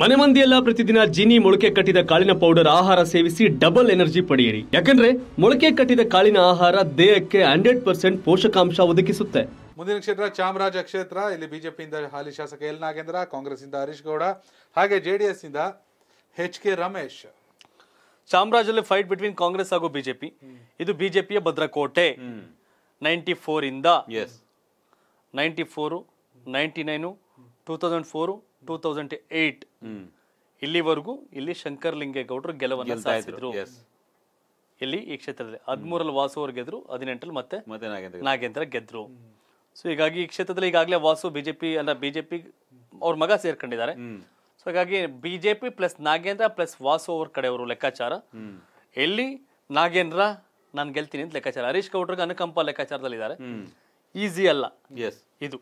ಮನೆ ಮಂದಿಯೆಲ್ಲ ಪ್ರತಿದಿನ ಜೀನಿ ಮೊಳಕೆ ಕಟ್ಟಿದ ಕಾಳಿನ ಪೌಡರ್ ಆಹಾರ ಸೇವಿಸಿ ಡಬಲ್ ಎನರ್ಜಿ ಪಡೆಯಿರಿ ಯಾಕಂದ್ರೆ ಮೊಳಕೆ ಕಟ್ಟಿದ ಕಾಳಿನ ಆಹಾರ ದೇಹಕ್ಕೆ ಹಂಡ್ರೆಡ್ ಪರ್ಸೆಂಟ್ ಪೋಷಕಾಂಶ ಒದಗಿಸುತ್ತೆ ಮುಂದಿನ ಕ್ಷೇತ್ರ ಚಾಮರಾಜ ಕ್ಷೇತ್ರ ಇಲ್ಲಿ ಬಿಜೆಪಿಯಿಂದ ಹಾಲಿ ಶಾಸಕ ಎಲ್ ನಾಗೇಂದ್ರ ಕಾಂಗ್ರೆಸ್ ಇಂದ ಹರೀಶ್ ಗೌಡ ಹಾಗೆ ಜೆಡಿಎಸ್ ಇಂದ ಎಚ್ ಕೆ ರಮೇಶ್ ಚಾಮರಾಜಲ್ಲಿ ಫೈಟ್ ಬಿಟ್ವೀನ್ ಕಾಂಗ್ರೆಸ್ ಹಾಗೂ ಬಿಜೆಪಿ ಇದು ಬಿಜೆಪಿಯ ಭದ್ರಕೋಟೆ ನೈಂಟಿ ಫೋರ್ ಇಂದ ninety four ninety nine two thousand four two thousand eight ಇಲ್ಲಿವರೆಗೂ ಇಲ್ಲಿ ಶಂಕರ್ ಲಿಂಗೇಗೌಡರು ಗೆಲುವನ್ನು ಸಾಧಿಸಿದ್ರು ಇಲ್ಲಿ ಈ ಕ್ಷೇತ್ರದಲ್ಲಿ ಹದಿಮೂರಲ್ಲಿ ವಾಸು ಗೆದ್ರು ಹದಿನೆಂಟರಲ್ಲಿ ಮತ್ತೆ ನಾಗೇಂದ್ರ ಗೆದ್ರು ಸೊ ಹೀಗಾಗಿ ಈ ಕ್ಷೇತ್ರದಲ್ಲಿ ಈಗಾಗಲೇ ವಾಸು ಬಿಜೆಪಿ ಅಂದ್ರೆ ಬಿಜೆಪಿ ಅವ್ರ ಮಗ ಸೇರ್ಕೊಂಡಿದ್ದಾರೆ ಸೊ ಹೀಗಾಗಿ BJP plus Nagendra plus Vasu ಅವ್ರ ಅವರು ಲೆಕ್ಕಾಚಾರ ಎಲ್ಲಿ ನಾಗೇಂದ್ರ ನಾನು ಗೆಲ್ತೀನಿ ಅಂತ ಲೆಕ್ಕಾಚಾರ ಹರೀಶ್ ಗೌಡ್ರಿಗೆ ಅನುಕಂಪ ಲೆಕ್ಕಾಚಾರದಲ್ಲಿ ಇದ್ದಾರೆ ಈಸಿ ಅಲ್ಲ ಎಸ್ ಇದು